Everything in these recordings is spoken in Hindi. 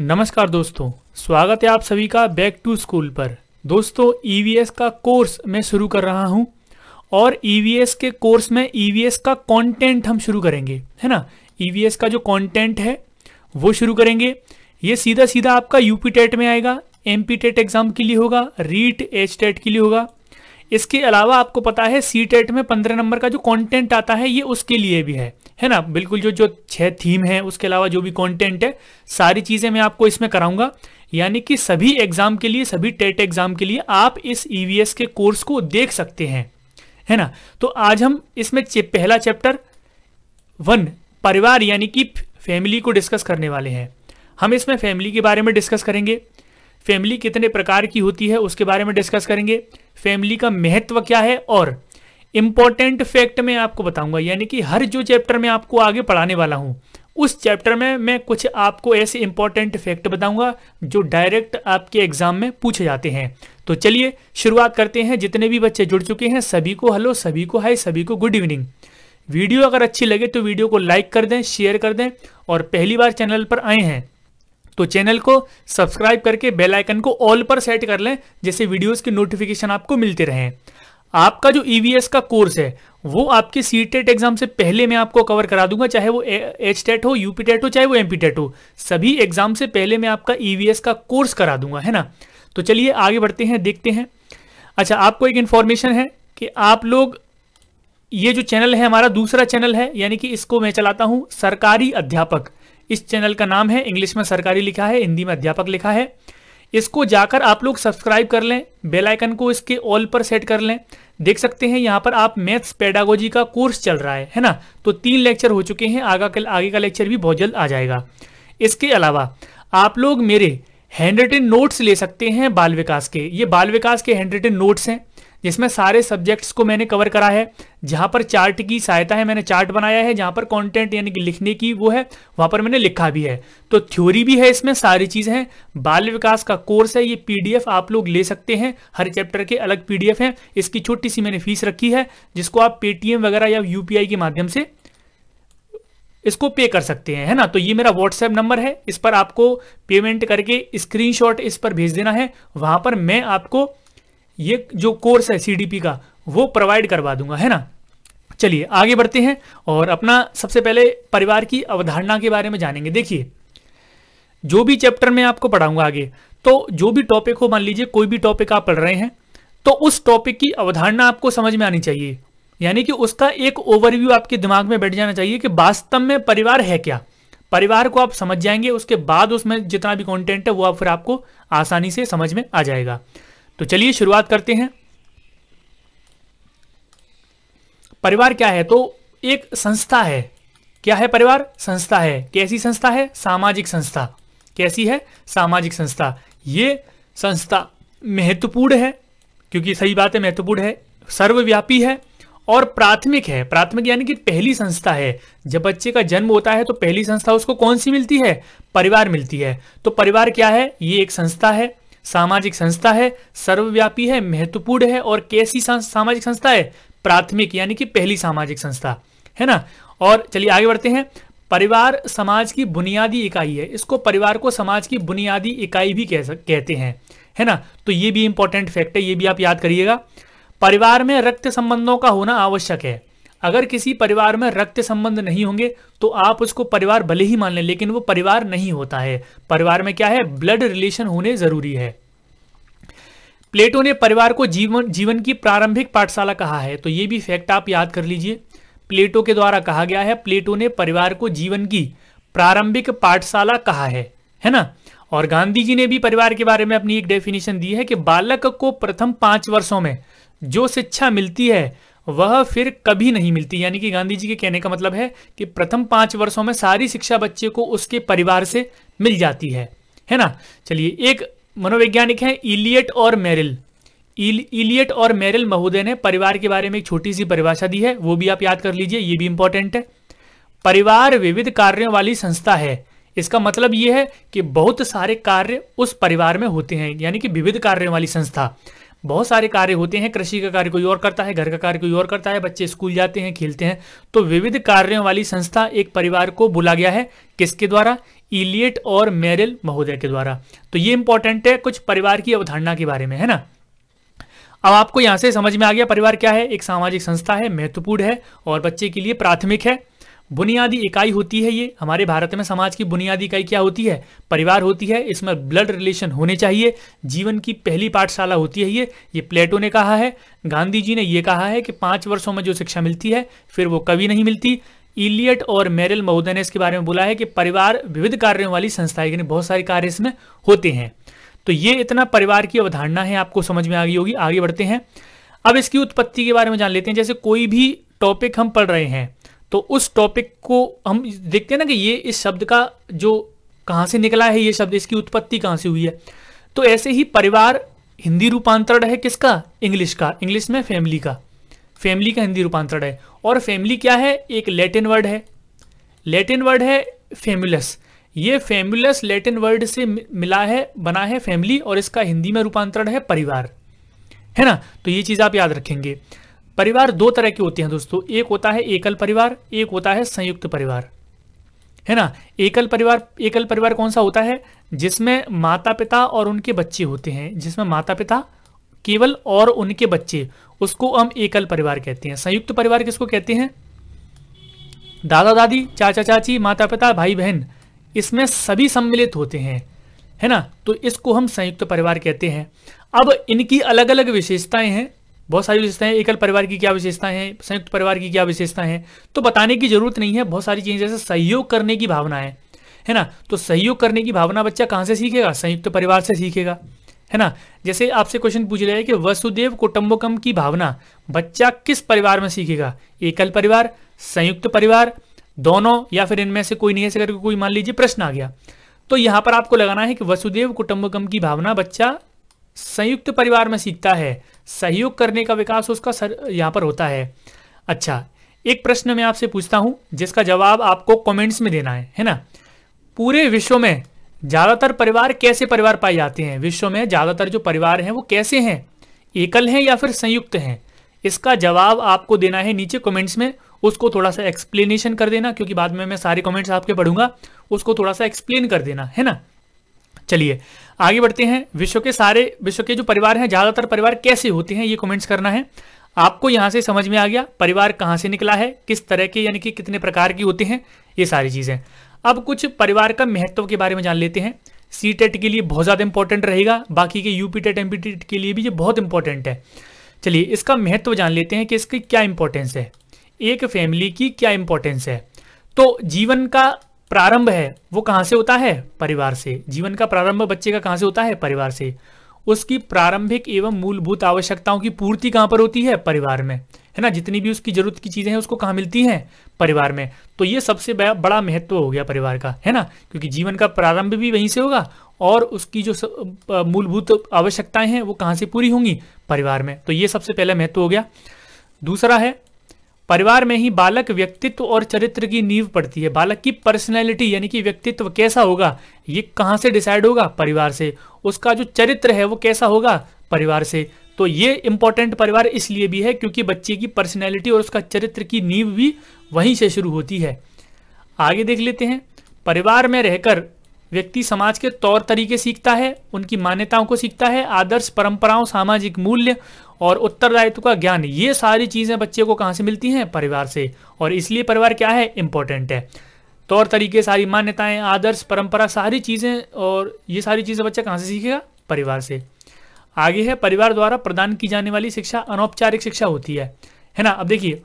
नमस्कार दोस्तों स्वागत है आप सभी का बैक टू स्कूल पर दोस्तों ईवीएस e का कोर्स मैं शुरू कर रहा हूं और ईवीएस e के कोर्स में ईवीएस e का कंटेंट हम शुरू करेंगे है ना ईवीएस का जो कंटेंट है वो शुरू करेंगे ये सीधा सीधा आपका यूपी टेट में आएगा एम टेट एग्जाम के लिए होगा रीट एच टेट के लिए होगा इसके अलावा आपको पता है सी टेट में पंद्रह नंबर का जो कंटेंट आता है ये उसके लिए भी है है ना बिल्कुल जो जो छह थीम है उसके अलावा जो भी कंटेंट है सारी चीज़ें मैं आपको इसमें कराऊंगा यानी कि सभी एग्जाम के लिए सभी टेट एग्जाम के लिए आप इस ईवीएस e के कोर्स को देख सकते हैं है ना तो आज हम इसमें पहला चैप्टर वन परिवार यानी कि फैमिली को डिस्कस करने वाले हैं हम इसमें फैमिली के बारे में डिस्कस करेंगे फैमिली कितने प्रकार की होती है उसके बारे में डिस्कस करेंगे फैमिली का महत्व क्या है और इंपॉर्टेंट फैक्ट मैं आपको बताऊंगा यानी कि हर जो चैप्टर में आपको आगे पढ़ाने वाला हूं उस चैप्टर में मैं कुछ आपको ऐसे इंपॉर्टेंट फैक्ट बताऊंगा जो डायरेक्ट आपके एग्जाम में पूछे जाते हैं तो चलिए शुरुआत करते हैं जितने भी बच्चे जुड़ चुके हैं सभी को हेलो सभी को हाय सभी को गुड इवनिंग वीडियो अगर अच्छी लगे तो वीडियो को लाइक कर दें शेयर कर दें और पहली बार चैनल पर आए हैं तो चैनल को सब्सक्राइब करके बेल आइकन को ऑल पर सेट कर लें जैसे वीडियोस की नोटिफिकेशन आपको मिलते रहें आपका जो ईवीएस e का कोर्स है वो आपके सी टेट e एग्जाम से पहले मैं आपको कवर करा दूंगा चाहे वो एच टेट e हो यूपी टेट हो चाहे वो एमपी टेट हो सभी एग्जाम से पहले मैं आपका ईवीएस का कोर्स करा दूंगा है ना तो चलिए आगे बढ़ते हैं देखते हैं अच्छा आपको एक इन्फॉर्मेशन है कि आप लोग ये जो चैनल है हमारा दूसरा चैनल है यानी कि इसको मैं चलाता हूँ सरकारी अध्यापक इस चैनल का नाम है इंग्लिश में सरकारी लिखा है हिंदी में अध्यापक लिखा है इसको जाकर आप लोग सब्सक्राइब कर लें बेल आइकन को इसके ऑल पर सेट कर लें देख सकते हैं यहाँ पर आप मैथ्स पेडागोजी का कोर्स चल रहा है है ना तो तीन लेक्चर हो चुके हैं आगे आगे का लेक्चर भी बहुत जल्द आ जाएगा इसके अलावा आप लोग मेरे हैंड रिटन नोट्स ले सकते हैं बाल विकास के ये बाल विकास के हैंड रिटन नोट्स हैं जिसमें सारे सब्जेक्ट्स को मैंने कवर करा है जहां पर चार्ट की सहायता है मैंने चार्ट बनाया है जहां पर कंटेंट यानी कि लिखने की वो है वहां पर मैंने लिखा भी है तो थ्योरी भी है इसमें सारी चीजें हैं बाल विकास का कोर्स है ये पीडीएफ आप लोग ले सकते हैं हर चैप्टर के अलग पीडीएफ हैं इसकी छोटी सी मैंने फीस रखी है जिसको आप पेटीएम वगैरह या यूपीआई के माध्यम से इसको पे कर सकते हैं है ना तो ये मेरा व्हाट्सएप नंबर है इस पर आपको पेमेंट करके स्क्रीनशॉट इस पर भेज देना है वहां पर मैं आपको ये जो कोर्स है सी का वो प्रोवाइड करवा दूंगा है ना चलिए आगे बढ़ते हैं और अपना सबसे पहले परिवार की अवधारणा के बारे में जानेंगे देखिए जो भी चैप्टर में आपको पढ़ाऊंगा आगे तो जो भी टॉपिक हो मान लीजिए कोई भी टॉपिक आप पढ़ रहे हैं तो उस टॉपिक की अवधारणा आपको समझ में आनी चाहिए यानी कि उसका एक ओवरव्यू आपके दिमाग में बैठ जाना चाहिए कि वास्तव में परिवार है क्या परिवार को आप समझ जाएंगे उसके बाद उसमें जितना भी कंटेंट है वो आप फिर आपको आसानी से समझ में आ जाएगा तो चलिए शुरुआत करते हैं परिवार क्या है तो एक संस्था है क्या है परिवार संस्था है कैसी संस्था है सामाजिक संस्था कैसी है सामाजिक संस्था ये संस्था महत्वपूर्ण है क्योंकि सही बात है महत्वपूर्ण है सर्वव्यापी है और प्राथमिक है प्राथमिक यानी कि पहली संस्था है जब बच्चे का जन्म होता है तो पहली संस्था उसको कौन सी मिलती है परिवार मिलती है तो परिवार क्या है ये एक संस्था है सामाजिक संस्था है सर्वव्यापी है महत्वपूर्ण है और कैसी सामाजिक संस्था है प्राथमिक यानी कि पहली सामाजिक संस्था है ना और चलिए आगे बढ़ते हैं परिवार समाज की बुनियादी इकाई है इसको परिवार को समाज की बुनियादी इकाई भी कह कहते हैं है ना तो ये भी इंपॉर्टेंट फैक्ट है ये भी आप याद करिएगा परिवार में रक्त संबंधों का होना आवश्यक है अगर किसी परिवार में रक्त संबंध नहीं होंगे तो आप उसको परिवार भले ही मान लें लेकिन वो परिवार नहीं होता है परिवार में क्या है ब्लड रिलेशन होने जरूरी है प्लेटो ने परिवार को जीवन जीवन की प्रारंभिक पाठशाला कहा है तो ये भी फैक्ट आप याद कर लीजिए प्लेटो के द्वारा कहा गया है प्लेटो ने परिवार को जीवन की प्रारंभिक पाठशाला कहा है है ना और गांधी जी ने भी परिवार के बारे में अपनी एक डेफिनेशन दी है कि बालक को प्रथम पांच वर्षों में जो शिक्षा मिलती है वह फिर कभी नहीं मिलती यानी कि गांधी जी के कहने का मतलब है कि प्रथम पांच वर्षों में सारी शिक्षा बच्चे को उसके परिवार से मिल जाती है है ना चलिए एक मनोवैज्ञानिक है इलियट और मेरिल इलियट और मेरिल महोदय ने परिवार के बारे में एक छोटी सी परिभाषा दी है वो भी आप याद कर लीजिए ये भी इंपॉर्टेंट है परिवार विविध कार्यों वाली संस्था है इसका मतलब यह है कि बहुत सारे कार्य उस परिवार में होते हैं यानी कि विविध कार्यों वाली संस्था बहुत सारे कार्य होते हैं कृषि का कार्य कोई और करता है घर का कार्य कोई और करता है बच्चे स्कूल जाते हैं खेलते हैं तो विविध कार्यों वाली संस्था एक परिवार को बोला गया है किसके द्वारा इलियट और मेरिल महोदय के द्वारा तो ये इंपॉर्टेंट है कुछ परिवार की अवधारणा के बारे में है ना अब आपको यहां से समझ में आ गया परिवार क्या है एक सामाजिक संस्था है महत्वपूर्ण है और बच्चे के लिए प्राथमिक है बुनियादी इकाई होती है ये हमारे भारत में समाज की बुनियादी इकाई क्या होती है परिवार होती है इसमें ब्लड रिलेशन होने चाहिए जीवन की पहली पाठशाला होती है ये ये प्लेटो ने कहा है गांधी जी ने ये कहा है कि पाँच वर्षों में जो शिक्षा मिलती है फिर वो कभी नहीं मिलती इलियट और मेरिल महोदय ने इसके बारे में बोला है कि परिवार विविध कार्यों वाली संस्था यानी बहुत सारे कार्य इसमें होते हैं तो ये इतना परिवार की अवधारणा है आपको समझ में आ गई होगी आगे बढ़ते हैं अब इसकी उत्पत्ति के बारे में जान लेते हैं जैसे कोई भी टॉपिक हम पढ़ रहे हैं तो उस टॉपिक को हम देखते हैं ना कि ये इस शब्द का जो कहाँ से निकला है ये शब्द इसकी उत्पत्ति कहाँ से हुई है तो ऐसे ही परिवार हिंदी रूपांतरण है किसका इंग्लिश का इंग्लिश में फैमिली का फैमिली का हिंदी रूपांतरण है और फैमिली क्या है एक लैटिन वर्ड है लैटिन वर्ड है फेमुलस ये फेमुलस लैटिन वर्ड से मिला है बना है फैमिली और इसका हिंदी में रूपांतरण है परिवार है ना तो ये चीज़ आप याद रखेंगे परिवार दो तरह के होते हैं दोस्तों एक होता है एकल परिवार एक होता है संयुक्त परिवार है ना एकल परिवार एकल परिवार कौन सा होता है जिसमें माता पिता और उनके बच्चे होते हैं जिसमें माता पिता केवल और उनके बच्चे उसको हम एकल परिवार कहते हैं संयुक्त परिवार किसको कहते हैं दादा दादी चाचा चाची माता पिता भाई बहन इसमें सभी सम्मिलित होते हैं है ना तो इसको हम संयुक्त परिवार कहते हैं अब इनकी अलग अलग विशेषताएं हैं बहुत सारी विशेषताएं एकल परिवार की क्या विशेषताएं हैं संयुक्त परिवार की क्या विशेषताएं हैं तो बताने की जरूरत नहीं है बहुत सारी चीजें जैसे सहयोग करने की भावना है है ना तो सहयोग करने की भावना बच्चा कहां से सीखेगा संयुक्त परिवार से सीखेगा है ना जैसे आपसे क्वेश्चन पूछ रहे हैं कि वसुदेव कुटुंबकम की भावना बच्चा किस परिवार में सीखेगा एकल परिवार संयुक्त परिवार दोनों या फिर इनमें से कोई नहीं ऐसे करके कोई मान लीजिए प्रश्न आ गया तो यहां पर आपको लगाना है कि वसुदेव कुटुंबकम की भावना बच्चा संयुक्त परिवार में सीखता है सहयोग करने का विकास उसका सर यहाँ पर होता है अच्छा एक प्रश्न मैं आपसे पूछता हूँ जिसका जवाब आपको कमेंट्स में देना है है ना पूरे विश्व में ज़्यादातर परिवार कैसे परिवार पाए जाते हैं विश्व में ज़्यादातर जो परिवार हैं वो कैसे हैं एकल हैं या फिर संयुक्त हैं इसका जवाब आपको देना है नीचे कमेंट्स में उसको थोड़ा सा एक्सप्लेनेशन कर देना क्योंकि बाद में मैं सारे कमेंट्स आपके पढ़ूंगा उसको थोड़ा सा एक्सप्लेन कर देना है ना चलिए आगे बढ़ते हैं विश्व के सारे विश्व के जो परिवार हैं ज़्यादातर परिवार कैसे होते हैं ये कमेंट्स करना है आपको यहां से समझ में आ गया परिवार कहां से निकला है किस तरह के यानी कि कितने प्रकार की होते हैं ये सारी चीज़ें अब कुछ परिवार का महत्व के बारे में जान लेते हैं सी टेट e के लिए बहुत ज़्यादा इंपॉर्टेंट रहेगा बाकी के यूपी टेट एम टेट के लिए भी ये बहुत इंपॉर्टेंट है चलिए इसका महत्व जान लेते हैं कि इसकी क्या इंपॉर्टेंस है एक फैमिली की क्या इंपॉर्टेंस है तो जीवन का प्रारंभ है वो कहाँ से होता है परिवार से जीवन का प्रारंभ बच्चे का कहाँ से होता है परिवार से उसकी प्रारंभिक एवं मूलभूत आवश्यकताओं की पूर्ति कहाँ पर होती है परिवार में है ना जितनी भी उसकी जरूरत की चीज़ें हैं उसको कहाँ मिलती हैं परिवार में तो ये सबसे बड़ा महत्व हो गया परिवार का है ना क्योंकि जीवन का प्रारंभ भी वहीं से होगा और उसकी जो मूलभूत आवश्यकताएं हैं वो कहाँ से पूरी होंगी परिवार में तो ये सबसे पहला महत्व हो गया दूसरा है परिवार में ही बालक व्यक्तित्व और चरित्र की नींव पड़ती है बालक की पर्सनैलिटी यानी कि व्यक्तित्व कैसा होगा ये कहाँ से डिसाइड होगा परिवार से उसका जो चरित्र है वो कैसा होगा परिवार से तो ये इंपॉर्टेंट परिवार इसलिए भी है क्योंकि बच्चे की पर्सनैलिटी और उसका चरित्र की नींव भी वहीं से शुरू होती है आगे देख लेते हैं परिवार में रहकर व्यक्ति समाज के तौर तरीके सीखता है उनकी मान्यताओं को सीखता है आदर्श परंपराओं सामाजिक मूल्य और उत्तरदायित्व का ज्ञान ये सारी चीज़ें बच्चे को कहाँ से मिलती हैं परिवार से और इसलिए परिवार क्या है इंपॉर्टेंट है तौर तरीके सारी मान्यताएं आदर्श परंपरा सारी चीज़ें और ये सारी चीज़ें बच्चा कहाँ से सीखेगा परिवार से आगे है परिवार द्वारा प्रदान की जाने वाली शिक्षा अनौपचारिक शिक्षा होती है है ना अब देखिए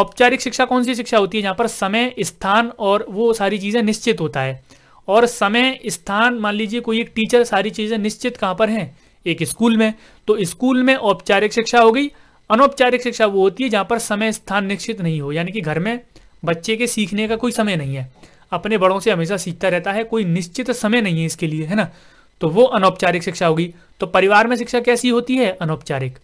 औपचारिक शिक्षा कौन सी शिक्षा होती है जहाँ पर समय स्थान और वो सारी चीज़ें निश्चित होता है और समय स्थान मान लीजिए कोई एक टीचर सारी चीज़ें निश्चित कहाँ पर हैं एक स्कूल में तो स्कूल में औपचारिक शिक्षा हो गई अनौपचारिक शिक्षा वो होती है जहां पर समय स्थान निश्चित नहीं हो यानी कि घर में बच्चे के सीखने का कोई समय नहीं है अपने बड़ों से हमेशा सीखता रहता है कोई निश्चित समय नहीं है इसके लिए है ना तो वो अनौपचारिक शिक्षा होगी तो परिवार में शिक्षा कैसी होती है अनौपचारिक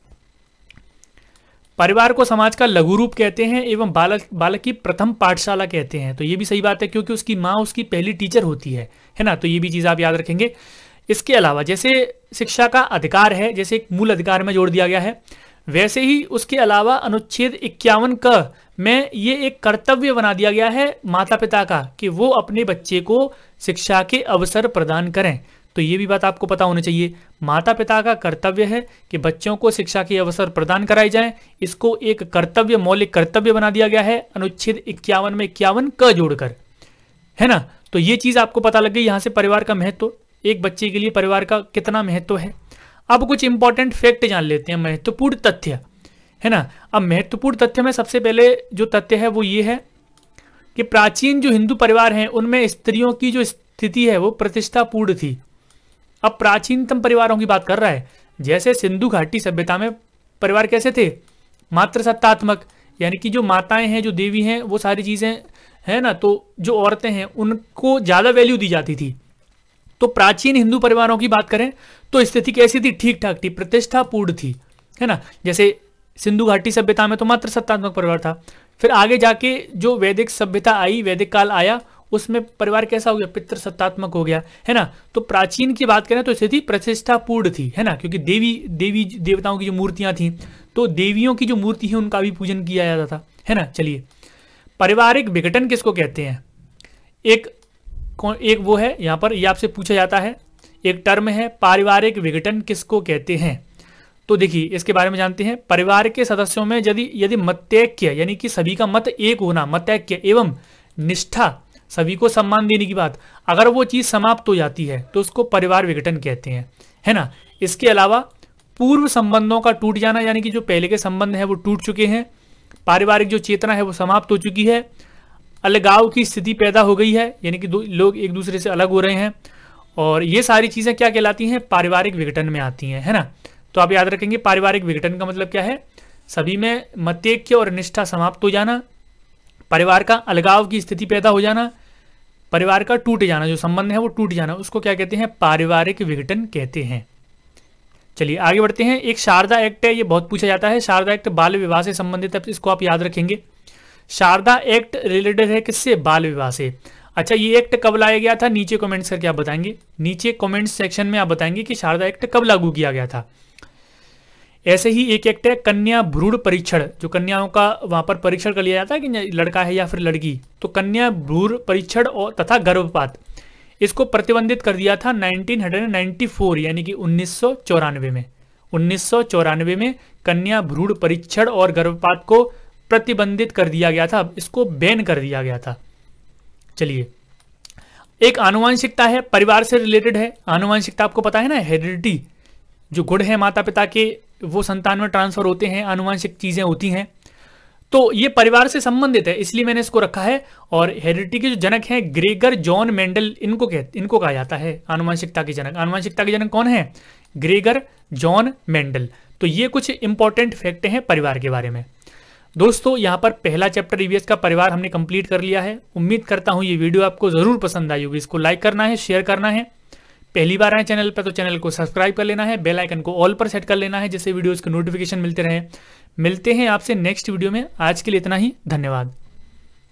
परिवार को समाज का लघु रूप कहते हैं एवं बालक बालक की प्रथम पाठशाला कहते हैं तो ये भी सही बात है क्योंकि उसकी माँ उसकी पहली टीचर होती है है ना तो ये भी चीज़ आप याद रखेंगे इसके अलावा जैसे शिक्षा का अधिकार है जैसे एक मूल अधिकार में जोड़ दिया गया है वैसे ही उसके अलावा अनुच्छेद इक्यावन क में ये एक कर्तव्य बना दिया गया है माता पिता का कि वो अपने बच्चे को शिक्षा के अवसर प्रदान करें तो ये भी बात आपको पता होनी चाहिए माता पिता का कर्तव्य है कि बच्चों को शिक्षा के अवसर प्रदान कराए जाएं इसको एक कर्तव्य मौलिक कर्तव्य बना दिया गया है अनुच्छेद इक्यावन में इक्यावन क जोड़कर है ना तो ये चीज आपको पता लग गई यहां से परिवार का महत्व एक बच्चे के लिए परिवार का कितना महत्व है अब कुछ इंपॉर्टेंट फैक्ट जान लेते हैं महत्वपूर्ण तथ्य है ना अब महत्वपूर्ण तथ्य में सबसे पहले जो तथ्य है वो ये है कि प्राचीन जो हिंदू परिवार हैं उनमें स्त्रियों की जो स्थिति है वो प्रतिष्ठापूर्ण थी अब प्राचीनतम परिवारों की बात कर रहा है जैसे सिंधु घाटी सभ्यता में परिवार कैसे थे मात्र सत्तात्मक यानी कि जो माताएं हैं जो देवी हैं वो सारी चीज़ें हैं ना तो जो औरतें हैं उनको ज़्यादा वैल्यू दी जाती थी तो प्राचीन हिंदू परिवारों की बात करें तो स्थिति कैसी थी ठीक ठाक थी प्रतिष्ठापूर्ण थी है ना जैसे सिंधु घाटी सभ्यता में तो मात्र सत्तात्मक परिवार था फिर आगे जाके जो वैदिक सभ्यता आई वैदिक काल आया उसमें परिवार कैसा हो गया पितृ सत्तात्मक हो गया है ना तो प्राचीन की बात करें तो स्थिति प्रतिष्ठापूर्ण थी है ना क्योंकि देवी देवी देवताओं की जो मूर्तियां थी तो देवियों की जो मूर्ति है उनका भी पूजन किया जाता था है ना चलिए पारिवारिक विघटन किसको कहते हैं एक एक वो है यहाँ पर ये यह आपसे पूछा जाता है एक टर्म है पारिवारिक विघटन किसको कहते हैं तो देखिए इसके बारे में जानते हैं परिवार के सदस्यों में यदि यदि मतैक्य यानी कि सभी का मत एक होना मतैक्य एवं निष्ठा सभी को सम्मान देने की बात अगर वो चीज़ समाप्त हो जाती है तो उसको परिवार विघटन कहते हैं है ना इसके अलावा पूर्व संबंधों का टूट जाना यानी कि जो पहले के संबंध है वो टूट चुके हैं पारिवारिक जो चेतना है वो समाप्त हो चुकी है अलगाव की स्थिति पैदा हो गई है यानी कि लोग एक दूसरे से अलग हो रहे हैं और ये सारी चीज़ें क्या कहलाती हैं पारिवारिक विघटन में आती हैं है ना तो आप याद रखेंगे पारिवारिक विघटन का मतलब क्या है सभी में मतैक्य और निष्ठा समाप्त हो जाना परिवार का अलगाव की स्थिति पैदा हो जाना परिवार का टूट जाना जो संबंध है वो टूट जाना उसको क्या कहते हैं पारिवारिक विघटन कहते हैं चलिए आगे बढ़ते हैं एक शारदा एक्ट है ये बहुत पूछा जाता है शारदा एक्ट बाल विवाह से संबंधित है तो इसको आप याद रखेंगे शारदा एक्ट रिलेटेड है किससे बाल विवाह से अच्छा ये एक्ट कब लाया गया था नीचे कमेंट्स करके आप बताएंगे नीचे कमेंट्स सेक्शन में आप बताएंगे कि शारदा एक्ट कब लागू किया गया था ऐसे ही एक एक्ट है कन्या भ्रूण परीक्षण जो कन्याओं का वहां पर परीक्षण कर लिया जाता है कि लड़का है या फिर लड़की तो कन्या भ्रूण परीक्षण और तथा गर्भपात इसको प्रतिबंधित कर दिया था 1994 यानी कि उन्नीस में उन्नीस में कन्या भ्रूण परीक्षण और गर्भपात को प्रतिबंधित कर दिया गया था इसको बैन कर दिया गया था चलिए एक आनुवांशिकता है परिवार से रिलेटेड है आनुवंशिकता आपको पता है ना हेरिडिटी जो गुण है माता पिता के वो संतान में ट्रांसफर होते हैं आनुवंशिक चीज़ें होती हैं तो ये परिवार से संबंधित है इसलिए मैंने इसको रखा है और हेरिडिटी के जो जनक हैं ग्रेगर जॉन मेंडल इनको कह इनको कहा जाता है आनुवंशिकता के जनक आनुवंशिकता के जनक कौन है ग्रेगर जॉन मेंडल तो ये कुछ इंपॉर्टेंट फैक्ट हैं परिवार के बारे में दोस्तों यहाँ पर पहला चैप्टर ईवीएस का परिवार हमने कंप्लीट कर लिया है उम्मीद करता हूँ ये वीडियो आपको ज़रूर पसंद आई होगी इसको लाइक करना है शेयर करना है पहली बार आए चैनल पर तो चैनल को सब्सक्राइब कर लेना है बेल आइकन को ऑल पर सेट कर लेना है जिससे वीडियोज़ के नोटिफिकेशन मिलते रहे मिलते हैं आपसे नेक्स्ट वीडियो में आज के लिए इतना ही धन्यवाद